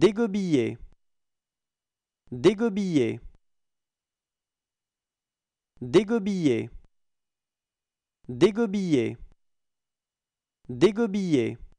Dégobiller. Dégobiller. Dégobiller. Dégobiller. Dégobiller.